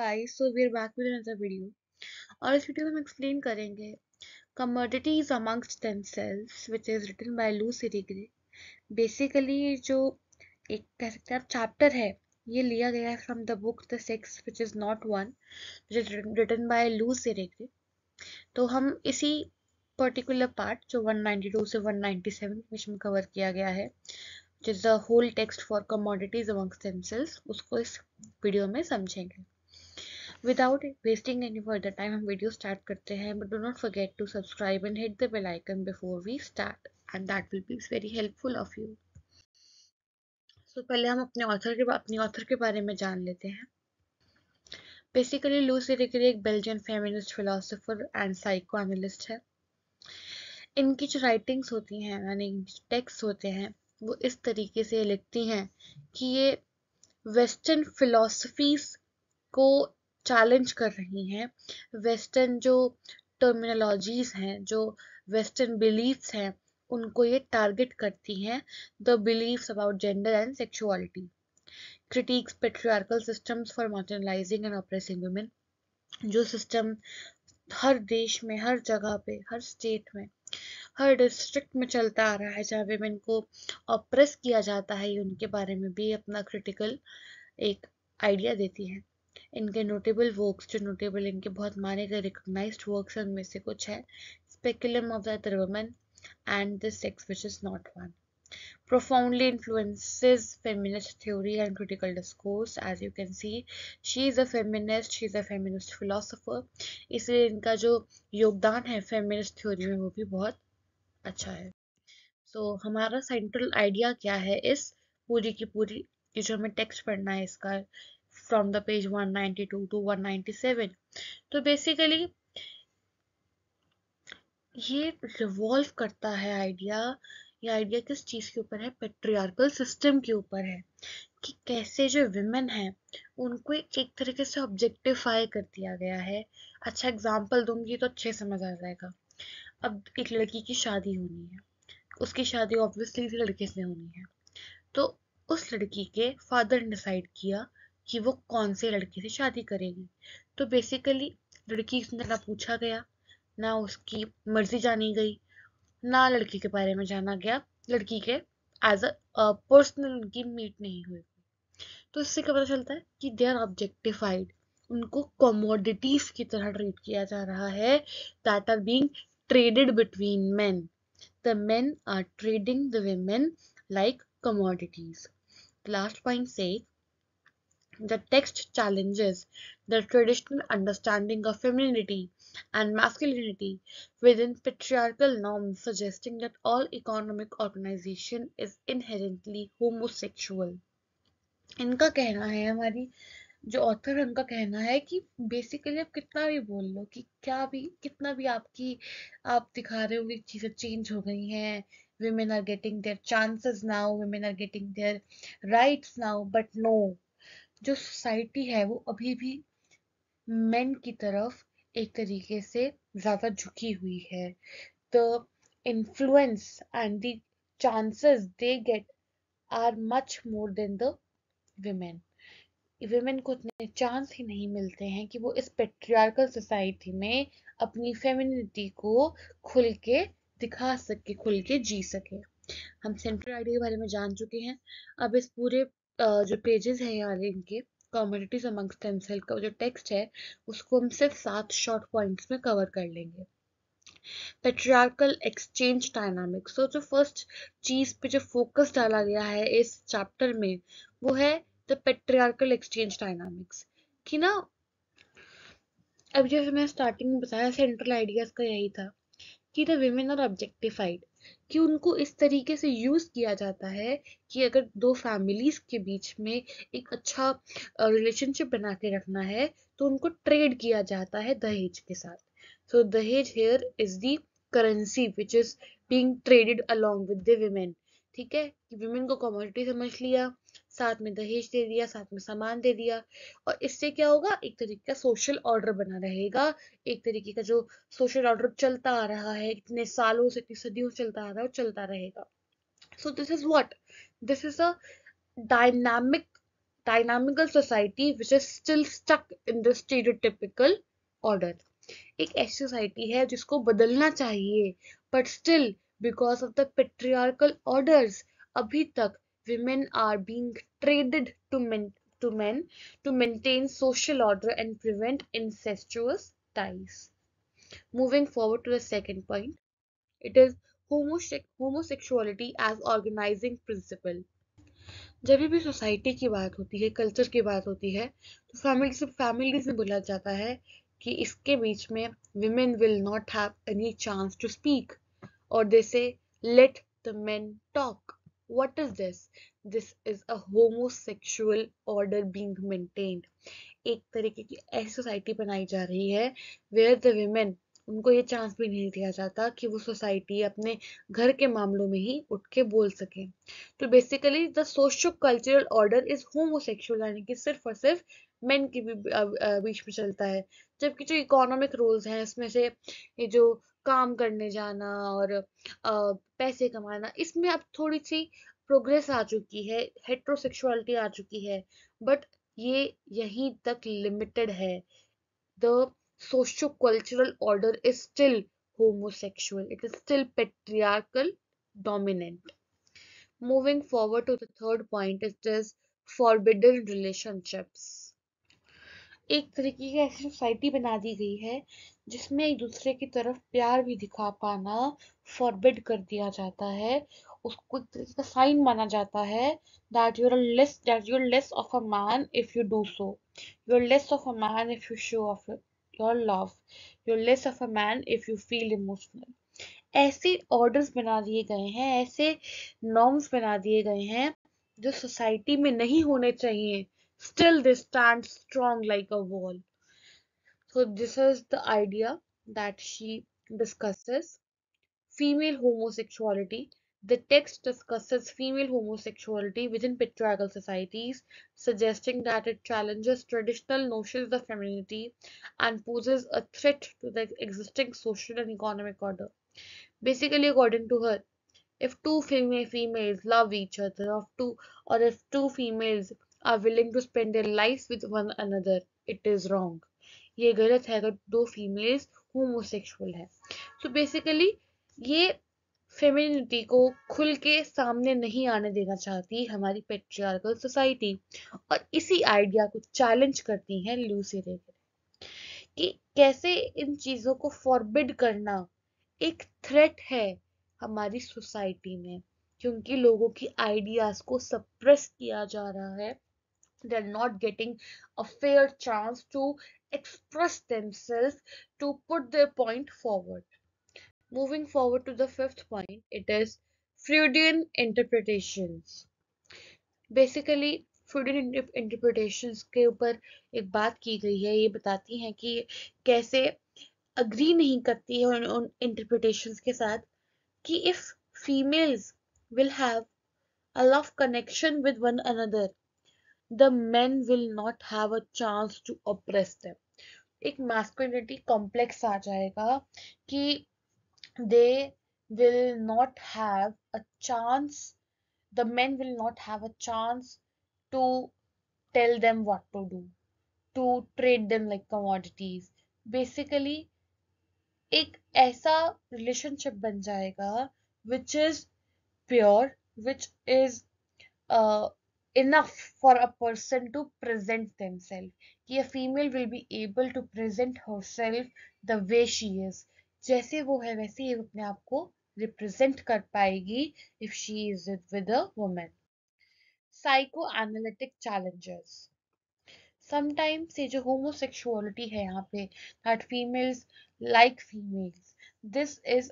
Guys so we are back with another video और इस video में हम एक्सप्लेन करेंगे commodities amongst themselves which is written by Luce Irigaray basically जो एक कह सकते हैं चैप्टर है ये लिया गया है from the book the sex which is not one which is written by Luce Irigaray तो हम इसी पर्टिकुलर पार्ट जो 192 से 197 बीच में कवर किया गया है whole text for commodities amongst themselves उसको इस वीडियो में समझेंगे without wasting any further time हम वीडियो स्टार्ट करते हैं but do not forget to subscribe and hit the bell icon before we start and that will be very helpful of you so पहले हम अपने author के अपने author के बारे में जान लेते हैं बेसिकली लू सिरिगरी एक Belgian feminist philosopher and psychoanalyst है इनकी जो राइटिंग्स होती हैं यानी टेक्स्ट होते हैं वो इस तरीके से लिखती हैं कि ये वेस्टर्न फिलोसफीज को चैलेंज कर रही हैं वेस्टर्न जो टर्मिनोलॉजीज़ हैं जो वेस्टर्न बिलीफ्स हैं उनको ये टारगेट करती हैं the beliefs about gender and sexuality critics patriarchal systems for modernizing and oppressing women जो सिस्टम हर देश में हर जगह पे हर स्टेट में हर डिस्ट्रिक्ट में चलता आ रहा है जहाँ वेमेन को ऑप्रेस किया जाता है उनके बारे में भी अपना क्रिटिकल एक आइडिया देती है इनके नोटेबल वर्क्स जो नोटेबल इनके बहुत माने गए रिकोगनाइज वर्क्स हैं उनमें से कुछ है speculum of the women and the sex which is not one profoundly influences feminist theory and critical discourse as you can see she is a feminist she is a feminist philosopher इसलिए इनका जो योगदान है feminist theory में वो भी बहुत अच्छा है so हमारा central idea क्या है इस पूरी की पूरी ये जो हमें text पढ़ना है इसका from the page 192 to 197 तो बेसिकली ये रिवॉल्व करता है आइडिया ये आइडिया किस चीज़ के ऊपर है पेट्रियार्कल सिस्टम के ऊपर है कि कैसे जो विमेन है उनको एक तरीके से ऑब्जेक्टिफाई कर दिया गया है अच्छा एग्जांपल दूंगी तो अच्छे समझ आ जाएगा अब एक लड़की की शादी होनी है उसकी शादी ऑब्वियसली लड़के से होनी है तो उस लड़की के फादर ने डिसाइड किया कि वो कौन से लड़के से शादी करेगी तो बेसिकली लड़की से ना पूछा गया ना उसकी मर्जी जानी गई ना लड़की के बारे में जाना गया लड़की के एज अ पर्सनल उनकी मीट नहीं हुई तो इससे क्या पता चलता है कि दे आर ऑब्जेक्टिफाइड उनको कॉमोडिटीज की तरह ट्रीट किया जा रहा है that are being traded between man the man are trading the women like commodities last point से The text challenges the traditional understanding of femininity and masculinity within patriarchal norms, suggesting that all economic organization is inherently homosexual. इनका कहना है हमारी जो author है उनका कहना है कि बेसिकली आप कितना भी बोल लो कि क्या भी कितना भी आपकी आप दिखा रहे हो कि चीज़ें चेंज हो गई हैं women are getting their chances now women are getting their rights now but no जो सोसाइटी है वो अभी भी मेन की तरफ एक तरीके से ज़्यादा झुकी हुई है the influence and the chances they get are much more than the women women को इतने चांस ही नहीं मिलते हैं कि वो इस पेट्रियार्कल सोसाइटी में अपनी फेमिनिटी को खुल के दिखा सके खुल के जी सके हम सेंट्रल आइडिया के बारे में जान चुके हैं अब इस पूरे जो पेजेस हैं यहाँ इनके कॉम्युनिटीज अमंगस्ट देमसेल्फ का जो टेक्स्ट है उसको हम सिर्फ सात शॉर्ट पॉइंट्स में कवर कर लेंगे पेट्रियार्कल एक्सचेंज डायनामिक्स तो जो फर्स्ट चीज पे जो फोकस डाला गया है इस चैप्टर में वो है द पेट्रियार्कल एक्सचेंज डायनामिक्स कि ना अब जैसे मैं स्टार्टिंग में बताया सेंट्रल आइडियाज का यही था कि द वेमेन आर ऑब्जेक्टिफाइड कि उनको इस तरीके से यूज़ किया जाता है कि अगर दो फैमिलीज़ के बीच में एक अच्छा रिलेशनशिप बना के रखना है तो उनको ट्रेड किया जाता है दहेज के साथ so dahej here is the currency which is being traded along with the women ठीक है कि को कॉमोडिटी समझ लिया साथ में दहेज दे दिया साथ में सामान दे दिया और इससे क्या होगा एक तरीके का सोशल ऑर्डर बना रहेगा एक तरीके का जो सोशल ऑर्डर चलता आ रहा है इतने सालों से इतनी सदियों चलता आ रहा है वो चलता रहेगा so this is what this is a dynamic dynamical society which is still stuck in the stereotypical order एक ऐसी सोसाइटी है जिसको बदलना चाहिए but still because of the patriarchal orders अभी तक women are being traded to men to men to maintain social order and prevent incestuous ties. Moving forward to the second point, it is homose homosexuality as organizing principle. जब भी society की बात होती है culture की बात होती है तो फैमिली से फैमिली से बोला जाता है कि इसके बीच में women will not have any chance to speak और they say let the men talk What is this? This is a homosexual order being maintained. एक तरीके की ऐसी सोसाइटी बनाई जा रही है वेयर द वीमेन उनको ये चांस भी नहीं दिया जाता कि वो सोसाइटी अपने घर के मामलों में ही उठ के बोल सके तो basically the socio cultural order is homosexual यानी कि सिर्फ और सिर्फ मेन के भी बीच में चलता है जबकि जो इकोनॉमिक रोल्स हैं इसमें से ये जो काम करने जाना और पैसे कमाना इसमें अब थोड़ी सी प्रोग्रेस आ चुकी है हेट्रोसेक्सुअलिटी आ चुकी है बट ये यहीं तक लिमिटेड है the socio cultural order is still homosexual it is still patriarchal dominant Moving forward to the third point, it is forbidden relationships. एक तरीके की ऐसी सोसाइटी बना दी गई है जिसमें एक दूसरे की तरफ प्यार भी दिखा पाना फॉरबिड कर दिया जाता है उसको एक तरीके का साइन माना जाता है that you are less that you are less of a man if you do so you are less of a man if you show off your love you are less of a man if you feel emotional ऐसे orders बना दिए गए हैं ऐसे norms बना दिए गए हैं जो सोसाइटी में नहीं होने चाहिए still they stand strong like a wall so this is the idea that she discusses female homosexuality the text discusses female homosexuality within patriarchal societies, suggesting that it challenges traditional notions of femininity and poses a threat to the existing social and economic order. Basically, according to her, if two female females love each other, or, two, or if two females are willing to spend their life with one another. It is wrong. ये गलत है अगर दो females homosexual है so so basically ये femininity को खुल के सामने नहीं आने देना चाहती हमारी पेट्रियार्कल सोसाइटी और इसी आइडिया को चैलेंज करती है लूसी रेगर कि कैसे इन चीज़ों को फॉरबिड करना एक थ्रेट है हमारी सोसाइटी में क्योंकि लोगों की आइडियाज़ को सप्रेस किया जा रहा है they're not getting a fair chance to express themselves to put their point forward moving forward to the fifth point it is freudian interpretations basically freudian interpretations ke upar ek baat ki gayi hai ye batati hain ki kaise agree nahi karti hai on, interpretations ke sath ki if females will have a love connection with one another the men will not have a chance to oppress them. एक masculinity complex आ जाएगा कि they will not have a chance the men will not have a chance to tell them what to do to trade them like commodities basically एक ऐसा relationship बन जाएगा which is pure which is uh, enough for a person to present themselves कि a female will be able to present herself the way she is जैसे वो है वैसे ये अपने आप को रिप्रेजेंट कर पाएगी if she is with a women psychoanalytic challenges sometimes ये जो होमोसेक्सुअलिटी है यहाँ पे that females like females this is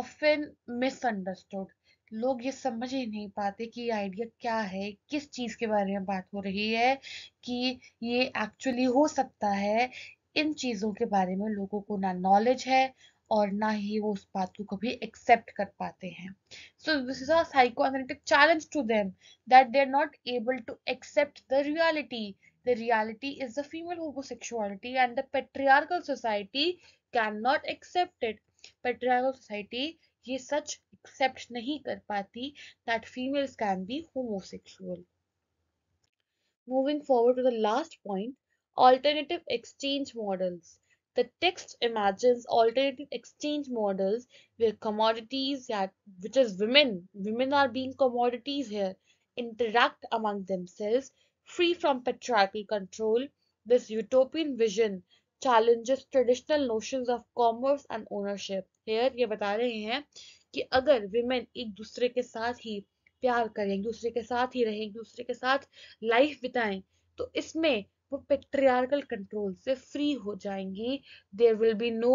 often misunderstood लोग ये समझ ही नहीं पाते कि ये आइडिया क्या है किस चीज़ के बारे में बात हो रही है कि ये एक्चुअली हो सकता है इन चीज़ों के बारे में लोगों को ना नॉलेज है और ना ही वो उस बात को कभी एक्सेप्ट कर पाते हैं so this is a psychoanalytic challenge to them that they are not able to accept the reality the reality is the female and the the society can not accept it patriarchal society ये such accept नहीं that females can be homosexual. Moving forward to the last point, alternative exchange models. The text imagines alternative exchange models where commodities which is women, women are being commodities here, interact among themselves free from patriarchal control. This utopian vision challenges traditional notion of commerce and ownership here ये बता रहे हैं कि अगर women एक दूसरे के साथ ही प्यार करें दूसरे के साथ ही रहें दूसरे के साथ लाइफ बिताएं तो इसमें वो पेट्रियारकल कंट्रोल से फ्री हो जाएंगी there will be no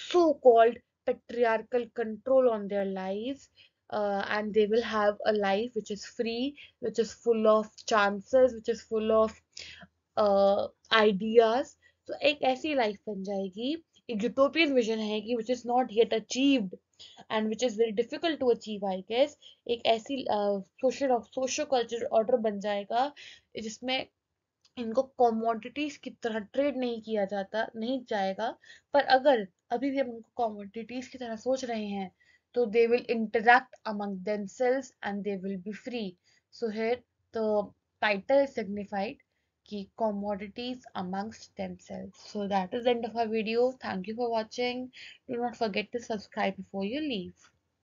so called patriarchal control on their life and they will have a life which is free which is full of chances which is full of ideas तो एक ऐसी life बन जाएगी एक utopian vision है कि which is not yet achieved and which is very difficult to achieve I guess एक ऐसी सोशल सोशो कल्चर ऑर्डर बन जाएगा जिसमें इनको कॉमोडिटीज की तरह ट्रेड नहीं किया जाता नहीं जाएगा पर अगर अभी भी हम उनको कॉमोडिटीज की तरह सोच रहे हैं तो they will interact among themselves and they will be free so here the title signified key commodities amongst themselves. So that is the end of our video. Thank you for watching. Do not forget to subscribe before you leave.